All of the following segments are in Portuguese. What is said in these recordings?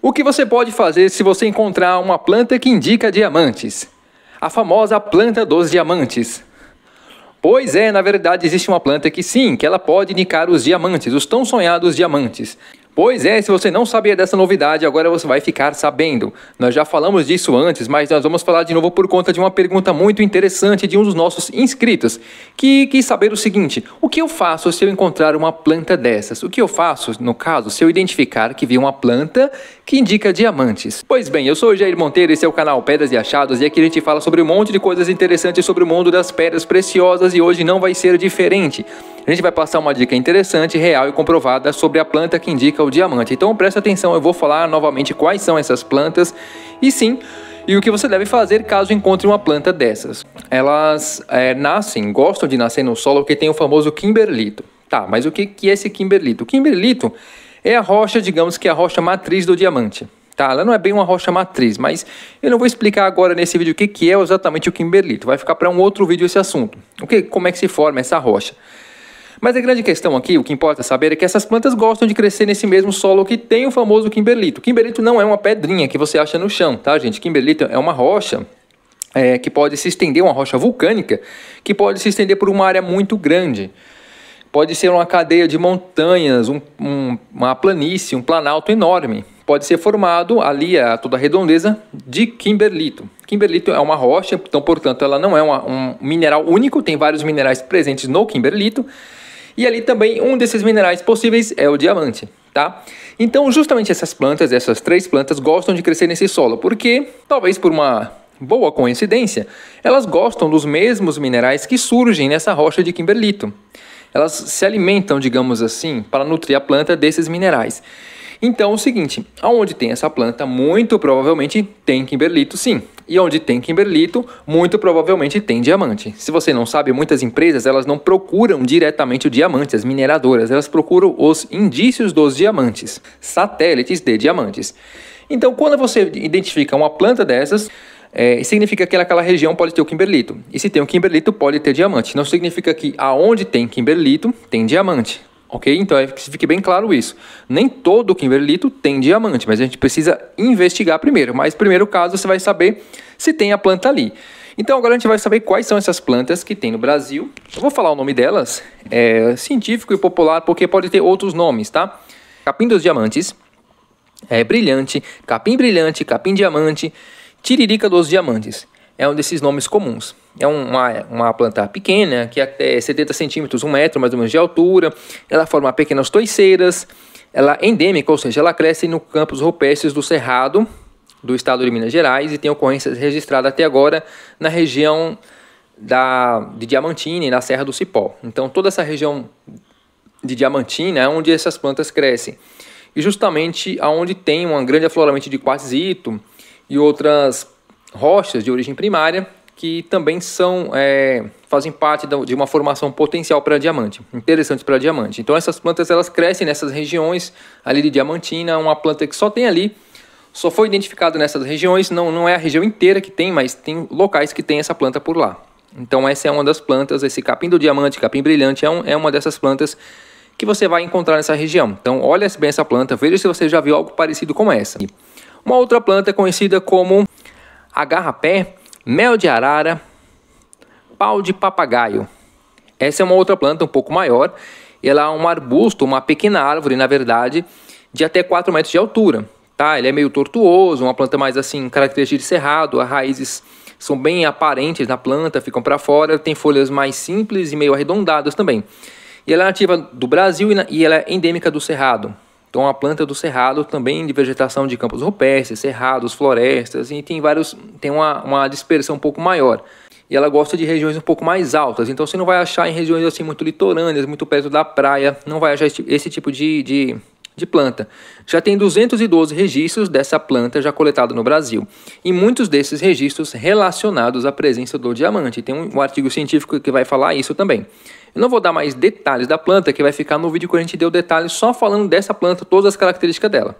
O que você pode fazer se você encontrar uma planta que indica diamantes? A famosa planta dos diamantes. Pois é, na verdade existe uma planta que sim, que ela pode indicar os diamantes, os tão sonhados diamantes. Pois é, se você não sabia dessa novidade, agora você vai ficar sabendo. Nós já falamos disso antes, mas nós vamos falar de novo por conta de uma pergunta muito interessante de um dos nossos inscritos, que quis saber o seguinte: o que eu faço se eu encontrar uma planta dessas? O que eu faço, no caso, se eu identificar que vi uma planta que indica diamantes? Pois bem, eu sou o Jair Monteiro, esse é o canal Pedras e Achados, e aqui a gente fala sobre um monte de coisas interessantes sobre o mundo das pedras preciosas e hoje não vai ser diferente a gente vai passar uma dica interessante, real e comprovada sobre a planta que indica o diamante. Então presta atenção, eu vou falar novamente quais são essas plantas e sim e o que você deve fazer caso encontre uma planta dessas. Elas é, nascem, gostam de nascer no solo que tem o famoso kimberlito. Tá, mas o que, que é esse kimberlito? O kimberlito é a rocha, digamos que é a rocha matriz do diamante. Tá, ela não é bem uma rocha matriz, mas eu não vou explicar agora nesse vídeo o que, que é exatamente o kimberlito. Vai ficar para um outro vídeo esse assunto. O que, como é que se forma essa rocha? Mas a grande questão aqui, o que importa saber, é que essas plantas gostam de crescer nesse mesmo solo que tem o famoso kimberlito. Kimberlito não é uma pedrinha que você acha no chão, tá, gente? Kimberlito é uma rocha é, que pode se estender, uma rocha vulcânica, que pode se estender por uma área muito grande. Pode ser uma cadeia de montanhas, um, um, uma planície, um planalto enorme. Pode ser formado ali a toda a redondeza de kimberlito. Kimberlito é uma rocha, então, portanto, ela não é uma, um mineral único, tem vários minerais presentes no kimberlito. E ali também um desses minerais possíveis é o diamante, tá? Então, justamente essas plantas, essas três plantas, gostam de crescer nesse solo, porque, talvez por uma boa coincidência, elas gostam dos mesmos minerais que surgem nessa rocha de kimberlito. Elas se alimentam, digamos assim, para nutrir a planta desses minerais. Então é o seguinte, aonde tem essa planta, muito provavelmente tem Kimberlito sim. E onde tem Kimberlito, muito provavelmente tem diamante. Se você não sabe, muitas empresas elas não procuram diretamente o diamante, as mineradoras, elas procuram os indícios dos diamantes, satélites de diamantes. Então, quando você identifica uma planta dessas, é, significa que naquela região pode ter o kimberlito. E se tem o kimberlito, pode ter diamante. Não significa que aonde tem kimberlito, tem diamante. Ok? Então é que fique bem claro isso. Nem todo kimberlito tem diamante, mas a gente precisa investigar primeiro. Mas primeiro caso você vai saber se tem a planta ali. Então agora a gente vai saber quais são essas plantas que tem no Brasil. Eu vou falar o nome delas, é, científico e popular, porque pode ter outros nomes, tá? Capim dos diamantes, é, brilhante, capim brilhante, capim diamante, tiririca dos diamantes é um desses nomes comuns. É uma, uma planta pequena, que até 70 é centímetros, 1 metro mais ou menos de altura. Ela forma pequenas toiceiras. Ela é endêmica, ou seja, ela cresce no campos rupestres do Cerrado, do estado de Minas Gerais, e tem ocorrências registradas até agora na região da, de Diamantina e na Serra do Cipó. Então, toda essa região de Diamantina é onde essas plantas crescem. E justamente aonde tem um grande afloramento de quartzito e outras rochas de origem primária que também são é, fazem parte de uma formação potencial para diamante, interessantes para diamante. Então essas plantas elas crescem nessas regiões ali de diamantina, uma planta que só tem ali, só foi identificada nessas regiões, não, não é a região inteira que tem, mas tem locais que tem essa planta por lá. Então essa é uma das plantas, esse capim do diamante, capim brilhante, é, um, é uma dessas plantas que você vai encontrar nessa região. Então olha bem essa planta, veja se você já viu algo parecido com essa. Uma outra planta conhecida como agarrapé, mel de arara, pau de papagaio. Essa é uma outra planta um pouco maior. Ela é um arbusto, uma pequena árvore, na verdade, de até 4 metros de altura. Tá? Ele é meio tortuoso, uma planta mais assim, característica de cerrado, as raízes são bem aparentes na planta, ficam para fora, tem folhas mais simples e meio arredondadas também. E ela é nativa do Brasil e ela é endêmica do cerrado. Então, a planta do cerrado também de vegetação de campos rupestres, cerrados, florestas, e tem vários, tem uma, uma dispersão um pouco maior. E ela gosta de regiões um pouco mais altas, então você não vai achar em regiões assim muito litorâneas, muito perto da praia, não vai achar esse tipo de, de de planta. Já tem 212 registros dessa planta já coletada no Brasil, e muitos desses registros relacionados à presença do diamante. Tem um, artigo científico que vai falar isso também. Eu não vou dar mais detalhes da planta, que vai ficar no vídeo que a gente deu detalhes só falando dessa planta, todas as características dela.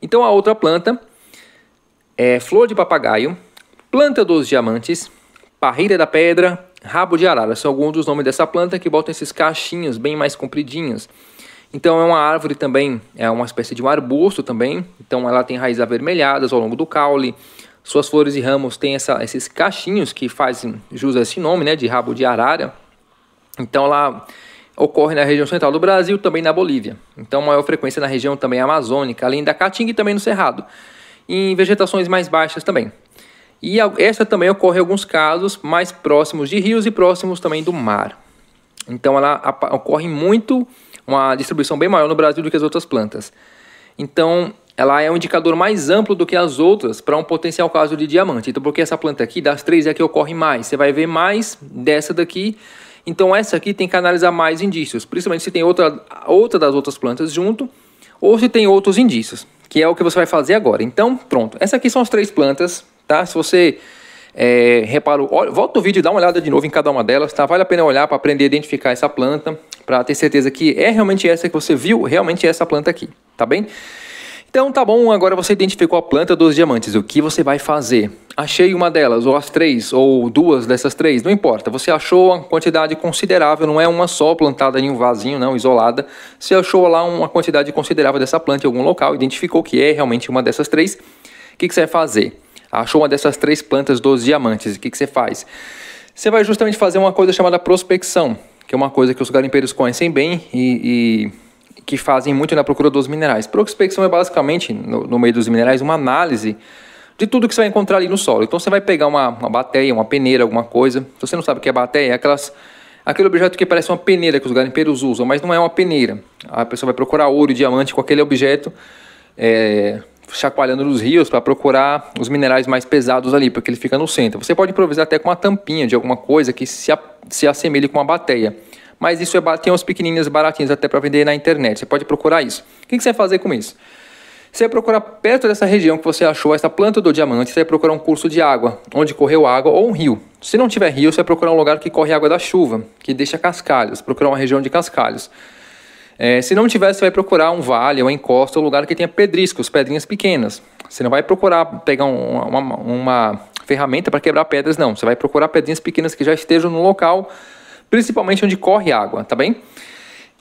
Então a outra planta é flor de papagaio, planta dos diamantes, parreira da pedra, rabo de arara. São alguns dos nomes dessa planta que botam esses cachinhos bem mais compridinhos. Então é uma árvore também, é uma espécie de um arbusto também. Então ela tem raízes avermelhadas ao longo do caule. Suas flores e ramos têm essa, esses cachinhos que fazem jus a esse nome, né, de rabo de arara. Então ela ocorre na região central do Brasil, também na Bolívia. Então maior frequência na região também amazônica, além da caatinga e também no cerrado. em vegetações mais baixas também. E essa também ocorre em alguns casos mais próximos de rios e próximos também do mar. Então ela ocorre muito uma distribuição bem maior no Brasil do que as outras plantas. Então, ela é um indicador mais amplo do que as outras para um potencial caso de diamante. Então, porque essa planta aqui, das três, é a que ocorre mais. Você vai ver mais dessa daqui. Então, essa aqui tem que analisar mais indícios, principalmente se tem outra, outra das outras plantas junto ou se tem outros indícios, que é o que você vai fazer agora. Então, pronto. Essas aqui são as três plantas, tá? Se você é, olha, volta o vídeo e dá uma olhada de novo em cada uma delas, tá? Vale a pena olhar para aprender a identificar essa planta, para ter certeza que é realmente essa que você viu, realmente é essa planta aqui, tá bem? Então tá bom, agora você identificou a planta dos diamantes, o que você vai fazer? Achei uma delas, ou as três, ou duas dessas três, não importa. Você achou uma quantidade considerável, não é uma só plantada em um vasinho, não, isolada. Você achou lá uma quantidade considerável dessa planta em algum local, identificou que é realmente uma dessas três. O que, que você vai fazer? Achou uma dessas três plantas dos diamantes. O que, que você faz? Você vai justamente fazer uma coisa chamada prospecção, que é uma coisa que os garimpeiros conhecem bem e, e que fazem muito na procura dos minerais. Prospecção é basicamente, no, no, meio dos minerais, uma análise de tudo que você vai encontrar ali no solo. Então você vai pegar uma, uma bateia, uma peneira, alguma coisa. Se você não sabe o que é bateia, é aquelas aquele objeto que parece uma peneira que os garimpeiros usam, mas não é uma peneira. A pessoa vai procurar ouro e diamante com aquele objeto, é, chacoalhando nos rios para procurar os minerais mais pesados ali, porque ele fica no centro. Você pode improvisar até com uma tampinha de alguma coisa que se, a, se assemelhe com uma bateia. Mas isso é, tem uns pequenininhos baratinhos até para vender na internet. Você pode procurar isso. O que, que você vai fazer com isso? Você vai procurar perto dessa região que você achou essa planta do diamante, você vai procurar um curso de água, onde correu água ou um rio. Se não tiver rio, você vai procurar um lugar que corre água da chuva, que deixa cascalhos, procurar uma região de cascalhos. É, se não tiver, você vai procurar um vale, uma encosta, um lugar que tenha pedriscos, pedrinhas pequenas. Você não vai procurar pegar uma, uma ferramenta para quebrar pedras, não. Você vai procurar pedrinhas pequenas que já estejam no local, principalmente onde corre água, tá bem?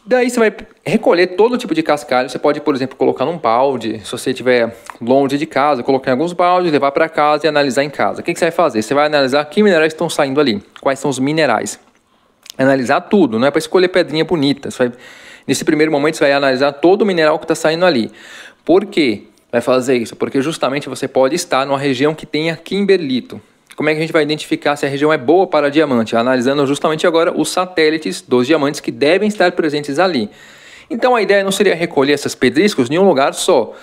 Daí você vai recolher todo tipo de cascalho. Você pode, por exemplo, colocar num balde. Se você estiver longe de casa, colocar em alguns baldes, levar para casa e analisar em casa. O que, que você vai fazer? Você vai analisar que minerais estão saindo ali, quais são os minerais. Analisar tudo, não é para escolher pedrinha bonita. Você vai Nesse primeiro momento, você vai analisar todo o mineral que está saindo ali. Por quê? Vai fazer isso porque justamente você pode estar numa região que tenha kimberlito. Como é que a gente vai identificar se a região é boa para diamante? Analisando justamente agora os satélites dos diamantes que devem estar presentes ali. Então a ideia não seria recolher esses pedriscos em um lugar só,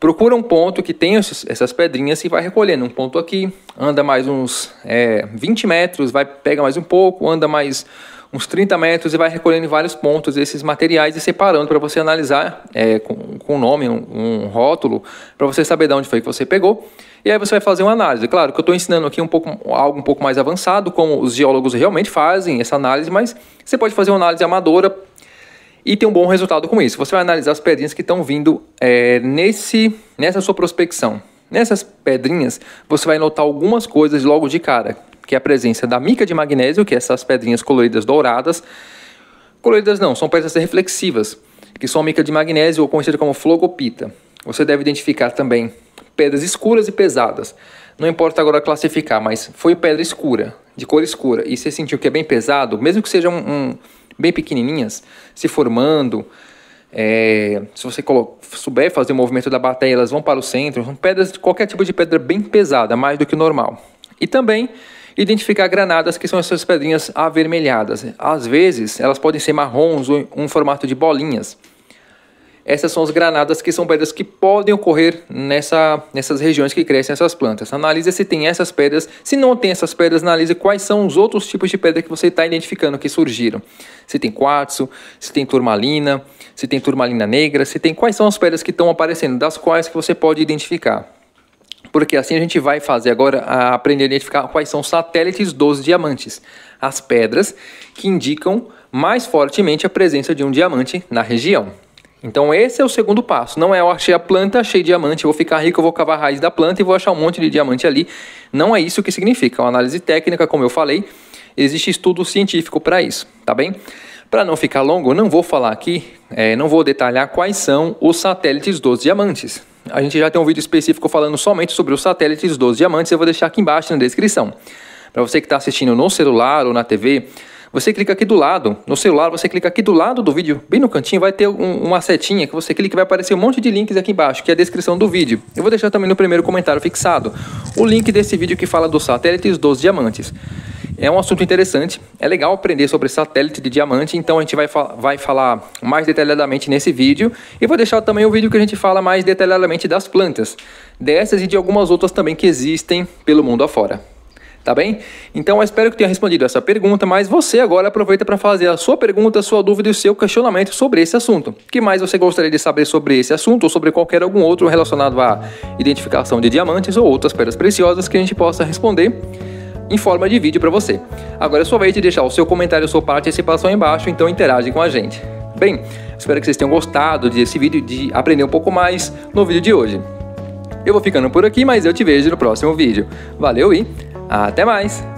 Procura um ponto que tenha essas pedrinhas e vai recolhendo. Um ponto aqui, anda mais uns é, 20 metros, vai pega mais um pouco, anda mais uns 30 metros e vai recolhendo em vários pontos esses materiais e separando para você analisar é, com, com nome, um, um rótulo, para você saber de onde foi que você pegou. E aí você vai fazer uma análise. Claro que eu estou ensinando aqui um pouco, algo um pouco mais avançado, como os geólogos realmente fazem essa análise, mas você pode fazer uma análise amadora e tem um bom resultado com isso. Você vai analisar as pedrinhas que estão vindo é, nesse, nessa sua prospecção. Nessas pedrinhas, você vai notar algumas coisas logo de cara, que é a presença da mica de magnésio, que é essas pedrinhas coloridas douradas. Coloridas não, são pedras reflexivas, que são a mica de magnésio ou conhecida como flogopita. Você deve identificar também pedras escuras e pesadas. Não importa agora classificar, mas foi pedra escura, de cor escura, e você sentiu que é bem pesado, mesmo que seja um, um bem pequenininhas, se formando. É, se você souber fazer o movimento da bateia, elas vão para o centro. São pedras, qualquer tipo de pedra bem pesada, mais do que o normal. E também identificar granadas, que são essas pedrinhas avermelhadas. Às vezes, elas podem ser marrons ou um formato de bolinhas. Essas são as granadas que são pedras que podem ocorrer nessa, nessas regiões que crescem essas plantas. Analise se tem essas pedras. Se não tem essas pedras, analise quais são os outros tipos de pedra que você está identificando que surgiram. Se tem quartzo, se tem turmalina, se tem turmalina negra, se tem quais são as pedras que estão aparecendo, das quais que você pode identificar porque assim a gente vai fazer agora a aprender a identificar quais são os satélites dos diamantes, as pedras que indicam mais fortemente a presença de um diamante na região. Então esse é o segundo passo. Não é eu achei a planta, achei diamante, eu vou ficar rico, eu vou cavar a raiz da planta e vou achar um monte de diamante ali. Não é isso que significa. É uma análise técnica, como eu falei, existe estudo científico para isso, tá bem? Para não ficar longo, não vou falar aqui, é, não vou detalhar quais são os satélites dos diamantes. A gente já tem um vídeo específico falando somente sobre os satélites dos diamantes, eu vou deixar aqui embaixo na descrição. Para você que está assistindo no celular ou na TV, você clica aqui do lado, no celular, você clica aqui do lado do vídeo, bem no cantinho, vai ter um, uma setinha que você clica e vai aparecer um monte de links aqui embaixo, que é a descrição do vídeo. Eu vou deixar também no primeiro comentário fixado o link desse vídeo que fala dos satélites dos diamantes. É um assunto interessante, é legal aprender sobre satélite de diamante, então a gente vai, fa vai falar mais detalhadamente nesse vídeo. E vou deixar também o vídeo que a gente fala mais detalhadamente das plantas, dessas e de algumas outras também que existem pelo mundo afora tá bem? Então eu espero que tenha respondido essa pergunta, mas você agora aproveita para fazer a sua pergunta, a sua dúvida e o seu questionamento sobre esse assunto. que mais você gostaria de saber sobre esse assunto ou sobre qualquer algum outro relacionado à identificação de diamantes ou outras pedras preciosas que a gente possa responder? Em forma de vídeo para você. Agora é sua vez de deixar o seu comentário, sua participação aí embaixo, então interage com a gente. Bem, espero que vocês tenham gostado desse vídeo, de aprender um pouco mais no vídeo de hoje. Eu vou ficando por aqui, mas eu te vejo no próximo vídeo. Valeu e até mais!